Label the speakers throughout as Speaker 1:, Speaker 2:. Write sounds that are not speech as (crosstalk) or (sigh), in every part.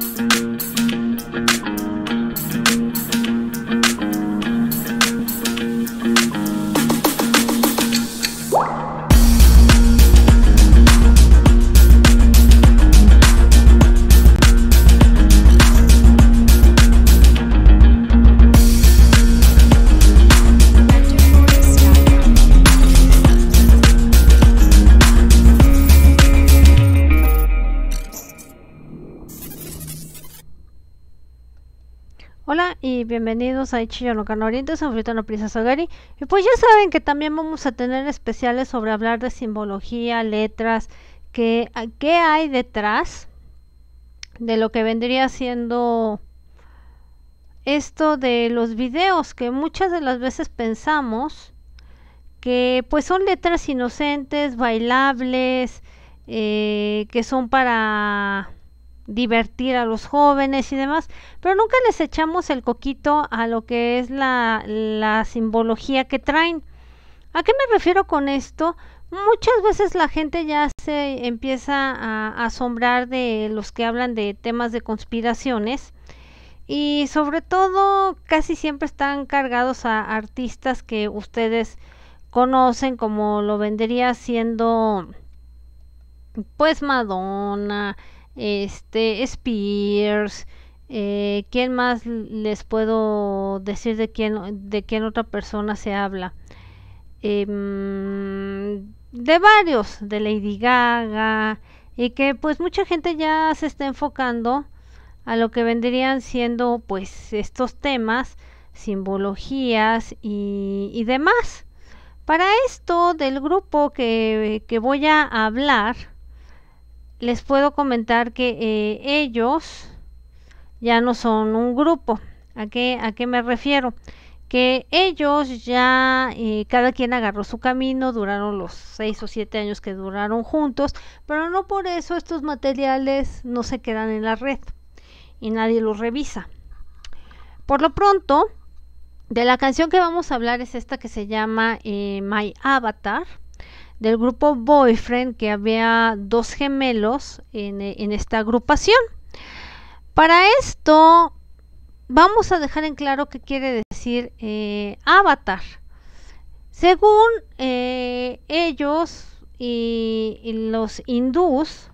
Speaker 1: Thank you. Hola y bienvenidos a Ichiyo no Oriente, soy Fritano Prisa Sogari. Y pues ya saben que también vamos a tener especiales sobre hablar de simbología, letras, que, qué hay detrás de lo que vendría siendo esto de los videos, que muchas de las veces pensamos que pues son letras inocentes, bailables, eh, que son para divertir a los jóvenes y demás, pero nunca les echamos el coquito a lo que es la, simbología que traen. ¿A qué me refiero con esto? Muchas veces la gente ya se empieza a asombrar de los que hablan de temas de conspiraciones y sobre todo casi siempre están cargados a artistas que ustedes conocen como lo vendería siendo pues Madonna, este Spears, eh, ¿quién más les puedo decir de quién, de quién otra persona se habla? Em, de varios, de Lady Gaga, y que pues mucha gente ya se está enfocando a lo que vendrían siendo pues estos temas, simbologías y, y demás. Para esto del grupo que, que voy a hablar, les puedo comentar que eh, ellos ya no son un grupo. ¿A qué, a qué me refiero? Que ellos ya, eh, cada quien agarró su camino, duraron los seis o siete años que duraron juntos, pero no por eso estos materiales no se quedan en la red y nadie los revisa. Por lo pronto, de la canción que vamos a hablar es esta que se llama eh, My Avatar del grupo Boyfriend, que había dos gemelos eh, en, esta agrupación. Para esto, vamos a dejar en claro qué quiere decir eh, avatar. Según eh, ellos y, los hindús,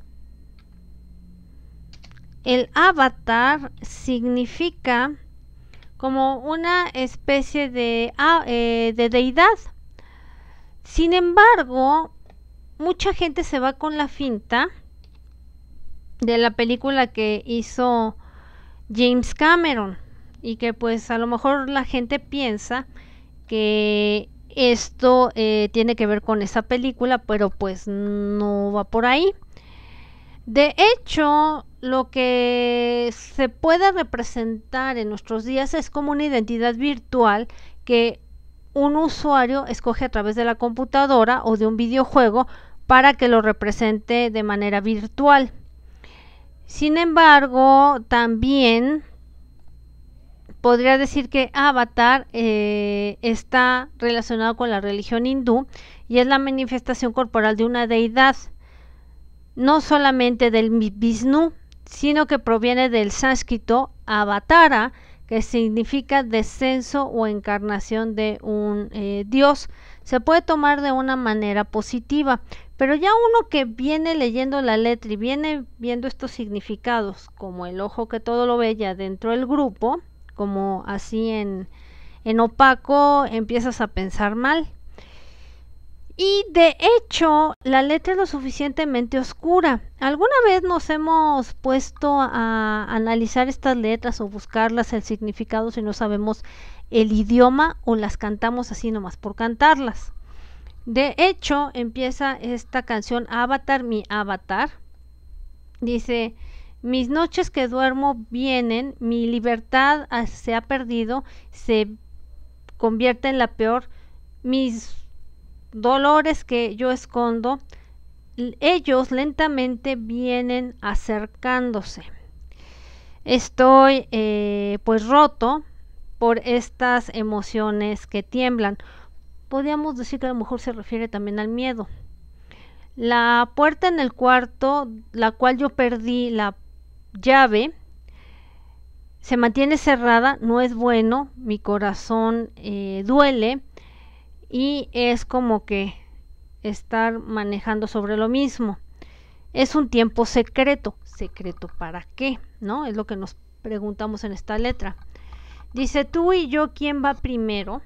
Speaker 1: el avatar significa como una especie de ah, deidad. Sin embargo, mucha gente se va con la finta de la película que hizo James Cameron y que pues a lo mejor la gente piensa que esto eh, tiene que ver con esa película, pero pues no va por ahí. De hecho, lo que se puede representar en nuestros días es como una identidad virtual que un usuario escoge a través de la computadora o de un videojuego para que lo represente de manera virtual. Sin embargo, también podría decir que Avatar eh, está relacionado con la religión hindú y es la manifestación corporal de una deidad, no solamente del Vishnu, sino que proviene del sánscrito avatara, que significa descenso o encarnación de un eh, dios. Se puede tomar de una manera positiva, pero ya uno que viene leyendo la letra y viene viendo estos significados, como el ojo que todo lo ve ya dentro del grupo, como así en, en opaco, empiezas a pensar mal. Y de hecho, la letra es lo suficientemente oscura. ¿Alguna vez nos hemos puesto a analizar estas letras o buscarlas el significado si no sabemos el idioma o las cantamos así nomás por cantarlas? De hecho, empieza esta canción Avatar, mi avatar. Dice, mis noches que duermo vienen, mi libertad ah, se ha perdido, se convierte en la peor, mis dolores que yo escondo, ellos lentamente vienen acercándose. Estoy eh, pues roto por estas emociones que tiemblan. Podríamos decir que a lo mejor se refiere también al miedo. La puerta en el cuarto, la cual yo perdí la llave, se mantiene cerrada, no es bueno, mi corazón eh, duele y es como que estar manejando sobre lo mismo. Es un tiempo secreto. ¿Secreto para qué? ¿No? Es lo que nos preguntamos en esta letra. Dice, tú y yo, ¿quién va primero?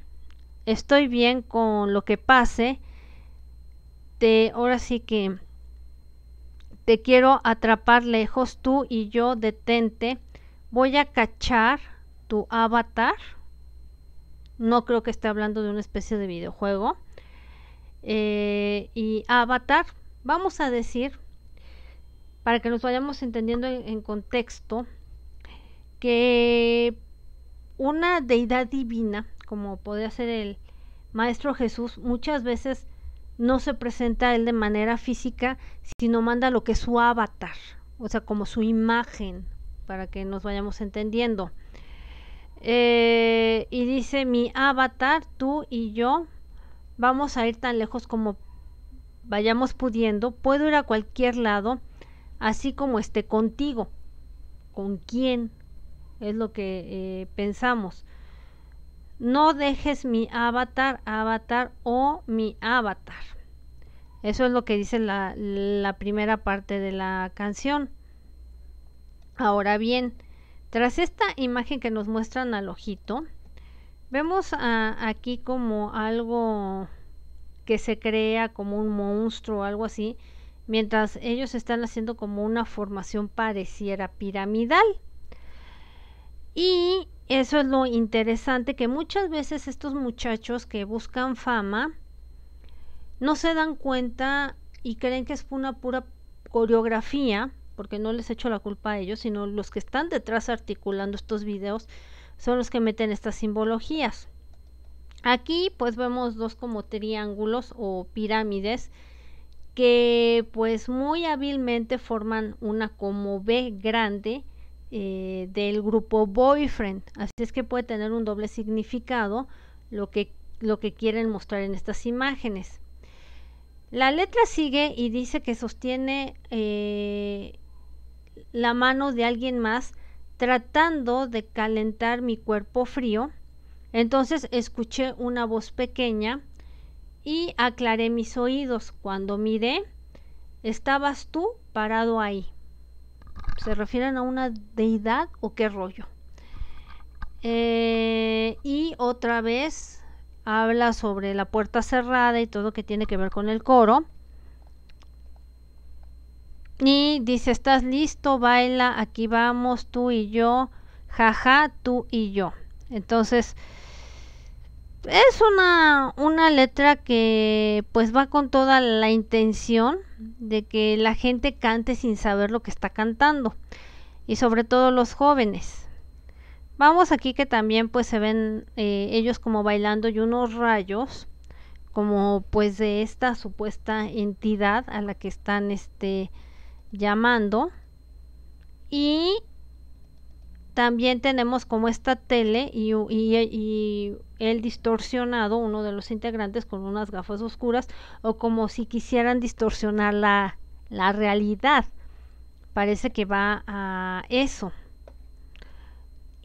Speaker 1: Estoy bien con lo que pase. Te, ahora sí que te quiero atrapar lejos, tú y yo, detente. Voy a cachar tu avatar no creo que esté hablando de una especie de videojuego. Eh, y Avatar, vamos a decir, para que nos vayamos entendiendo en, contexto, que una deidad divina, como podría ser el Maestro Jesús, muchas veces no se presenta a él de manera física, sino manda lo que es su avatar, o sea, como su imagen, para que nos vayamos entendiendo. Eh, y dice mi avatar, tú y yo vamos a ir tan lejos como vayamos pudiendo. Puedo ir a cualquier lado, así como esté contigo. ¿Con quién? Es lo que eh, pensamos. No dejes mi avatar, avatar o oh, mi avatar. Eso es lo que dice la primera parte de la canción. Ahora bien, tras esta imagen que nos muestran al ojito, vemos aquí como algo que se crea como un monstruo o algo así, mientras ellos están haciendo como una formación pareciera piramidal. Y eso es lo interesante, que muchas veces estos muchachos que buscan fama no se dan cuenta y creen que es una pura coreografía porque no les echo la culpa a ellos, sino los que están detrás articulando estos videos son los que meten estas simbologías. Aquí pues vemos dos como triángulos o pirámides que pues muy hábilmente forman una como B grande eh, del grupo boyfriend. Así es que puede tener un doble significado lo que, lo que quieren mostrar en estas imágenes. La letra sigue y dice que sostiene eh, la mano de alguien más tratando de calentar mi cuerpo frío. Entonces escuché una voz pequeña y aclaré mis oídos. Cuando miré, estabas tú parado ahí. ¿Se refieren a una deidad o qué rollo? Eh, y otra vez habla sobre la puerta cerrada y todo que tiene que ver con el coro. Y dice, ¿estás listo? Baila, aquí vamos, tú y yo. Jaja, tú y yo. Entonces, es una, una letra que pues va con toda la intención de que la gente cante sin saber lo que está cantando. Y sobre todo los jóvenes. Vamos aquí que también pues se ven eh, ellos como bailando y unos rayos como pues de esta supuesta entidad a la que están este llamando y también tenemos como esta tele y, el distorsionado, uno de los integrantes con unas gafas oscuras o como si quisieran distorsionar la, la realidad. Parece que va a eso.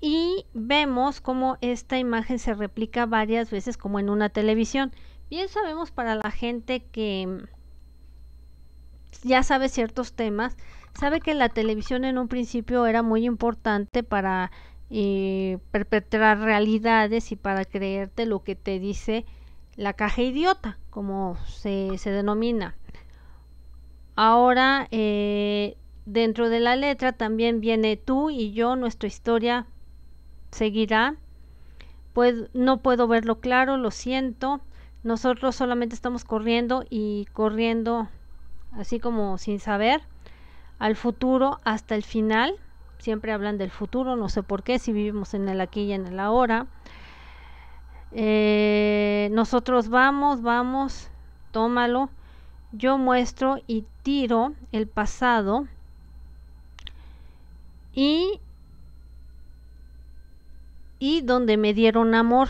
Speaker 1: Y vemos como esta imagen se replica varias veces como en una televisión. Bien sabemos para la gente que ya sabe ciertos temas, sabe que la televisión en un principio era muy importante para eh, perpetrar realidades y para creerte lo que te dice la caja idiota, como se, se denomina. Ahora, eh, dentro de la letra también viene tú y yo, nuestra historia seguirá. Pues no puedo verlo claro, lo siento. Nosotros solamente estamos corriendo y corriendo así como sin saber, al futuro hasta el final. Siempre hablan del futuro, no sé por qué, si vivimos en el aquí y en el ahora. Eh, nosotros vamos, vamos, tómalo. Yo muestro y tiro el pasado y, y donde me dieron amor.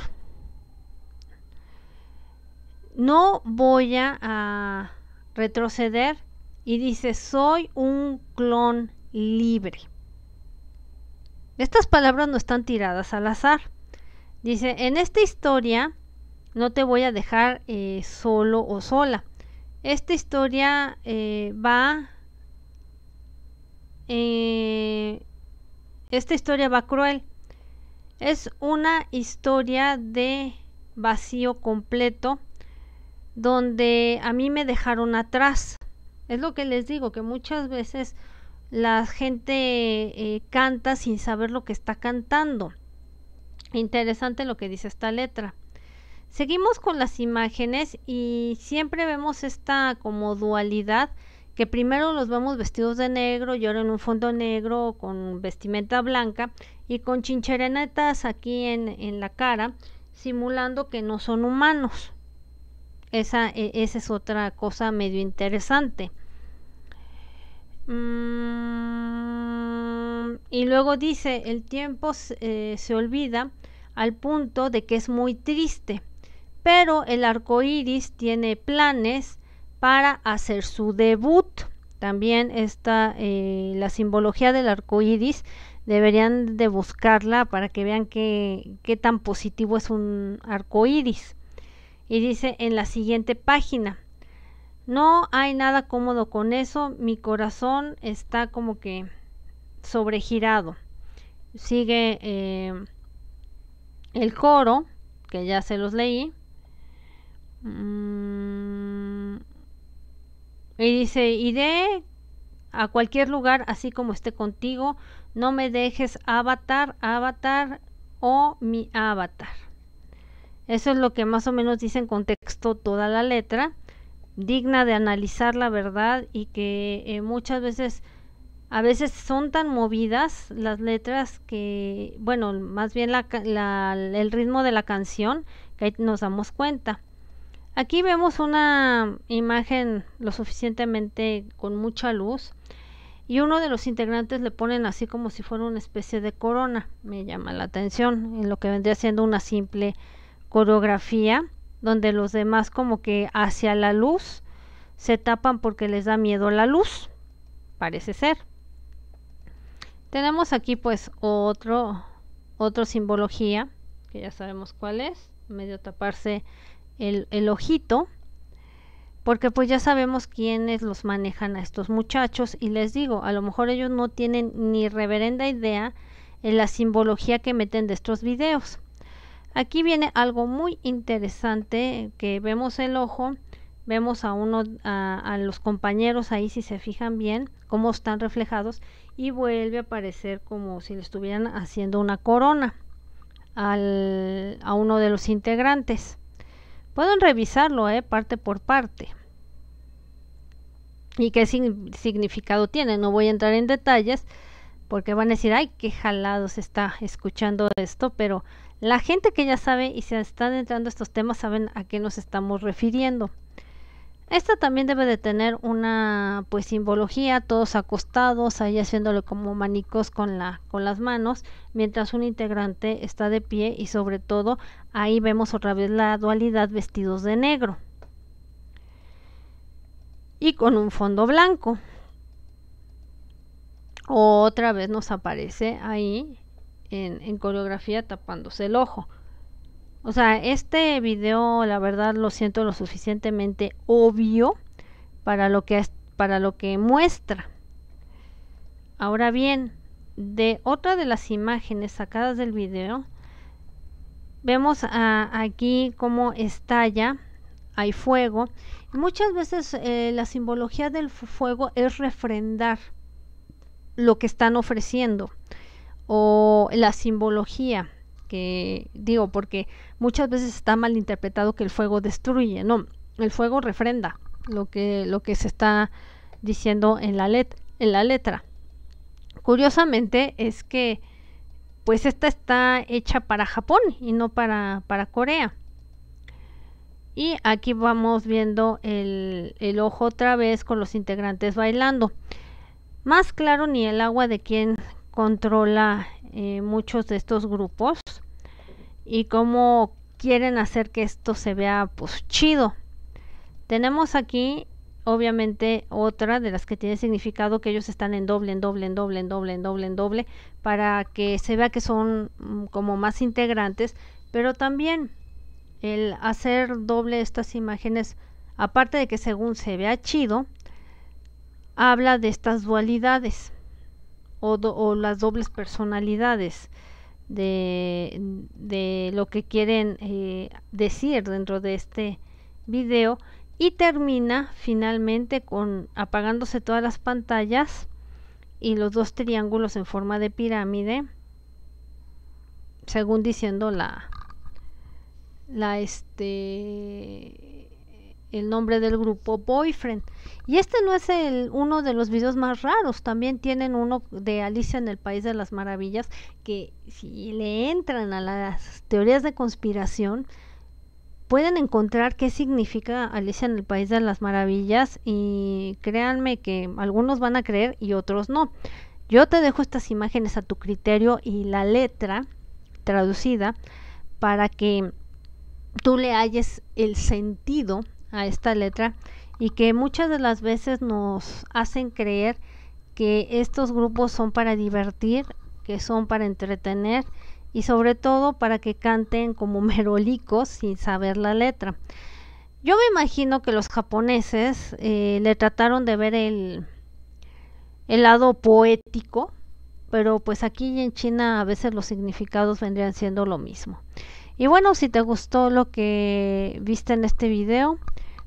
Speaker 1: No voy a retroceder y dice, soy un clon libre. Estas palabras no están tiradas al azar. Dice, en esta historia no te voy a dejar eh, solo o sola. Esta historia eh, va... Eh, esta historia va cruel. Es una historia de vacío completo donde a mí me dejaron atrás. Es lo que les digo, que muchas veces la gente eh, canta sin saber lo que está cantando. Interesante lo que dice esta letra. Seguimos con las imágenes y siempre vemos esta como dualidad que primero los vemos vestidos de negro, yo en un fondo negro con vestimenta blanca y con chincherenetas aquí en, en la cara, simulando que no son humanos. E, esa, es otra cosa medio interesante. Mm, y luego dice, el tiempo eh, se olvida al punto de que es muy triste, pero el arco iris tiene planes para hacer su debut. También está eh, la simbología del arco iris, deberían de buscarla para que vean qué, qué tan positivo es un arco iris y dice en la siguiente página. No hay nada cómodo con eso, mi corazón está como que sobregirado. Sigue eh, el coro, que ya se los leí. Mm, y dice, iré a cualquier lugar así como esté contigo, no me dejes avatar, avatar o oh, mi avatar. Eso es lo que más o menos dice en contexto toda la letra, digna de analizar la verdad y que eh, muchas veces, a veces son tan movidas las letras que, bueno, más bien el ritmo de la canción que nos damos cuenta. Aquí vemos una imagen lo suficientemente con mucha luz y uno de los integrantes le ponen así como si fuera una especie de corona. Me llama la atención en lo que vendría siendo una simple coreografía donde los demás como que hacia la luz se tapan porque les da miedo la luz, parece ser. Tenemos aquí pues otro, otro simbología, que ya sabemos cuál es, medio taparse el, el ojito, porque pues ya sabemos quiénes los manejan a estos muchachos y les digo, a lo mejor ellos no tienen ni reverenda idea en la simbología que meten de estos videos. Aquí viene algo muy interesante que vemos el ojo, vemos a uno a, los compañeros ahí si se fijan bien cómo están reflejados y vuelve a aparecer como si le estuvieran haciendo una corona a uno de los integrantes. Pueden revisarlo eh, parte por parte y qué significado tiene. No voy a entrar en detalles porque van a decir, ay, qué se está escuchando esto, pero la gente que ya sabe y se está entrando estos temas saben a qué nos estamos refiriendo. Esta también debe de tener una pues simbología, todos acostados, ahí haciéndole como manicos con, la, con las manos, mientras un integrante está de pie y sobre todo ahí vemos otra vez la dualidad vestidos de negro y con un fondo blanco. Otra vez nos aparece ahí en, coreografía tapándose el ojo. O sea, este video, la verdad, lo siento lo suficientemente obvio para lo que, para lo que muestra. Ahora bien, de otra de las imágenes sacadas del video, vemos aquí cómo estalla, hay fuego. Muchas veces eh, la simbología del fuego es refrendar lo que están ofreciendo o la simbología, que digo, porque muchas veces está interpretado que el fuego destruye, no, el fuego refrenda lo que, lo que se está diciendo en la, en la letra. Curiosamente es que pues esta está hecha para Japón y no para, para Corea. Y aquí vamos viendo el, el, ojo otra vez con los integrantes bailando. Más claro ni el agua de quién, controla eh, muchos de estos grupos y cómo quieren hacer que esto se vea pues chido. Tenemos aquí obviamente otra de las que tiene significado que ellos están en doble, en doble, en doble, en doble, en doble, en doble, para que se vea que son mm, como más integrantes, pero también el hacer doble estas imágenes, aparte de que según se vea chido, habla de estas dualidades o, las dobles personalidades de, lo que quieren eh, decir dentro de este video y termina finalmente con apagándose todas las pantallas y los dos triángulos en forma de pirámide según diciendo la la este el nombre del grupo Boyfriend. Y este no es el, uno de los videos más raros, también tienen uno de Alicia en el País de las Maravillas, que si le entran a las teorías de conspiración, pueden encontrar qué significa Alicia en el País de las Maravillas y créanme que algunos van a creer y otros no. Yo te dejo estas imágenes a tu criterio y la letra traducida para que tú le halles el sentido a esta letra y que muchas de las veces nos hacen creer que estos grupos son para divertir, que son para entretener y sobre todo para que canten como (laughs) merolicos sin saber la letra. Yo me imagino que los japoneses eh, le trataron de ver el, el lado poético, pero pues aquí en China a veces los significados vendrían siendo lo mismo. Y bueno, si te gustó lo que viste en este video,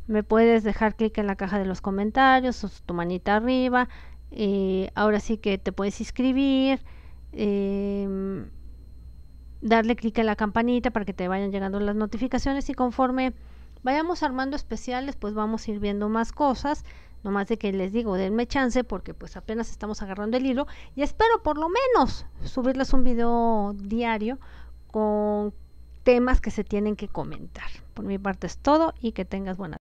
Speaker 1: me puedes dejar clic en la caja de los comentarios o tu manita arriba. Eh, ahora sí que te puedes inscribir. Em, darle clic a la campanita para que te vayan llegando las notificaciones y conforme vayamos armando especiales pues vamos a ir viendo más cosas no más de que les digo denme chance porque pues apenas estamos agarrando el hilo y espero por lo menos subirles un video diario con temas que se tienen que comentar por mi parte es todo y que tengas buena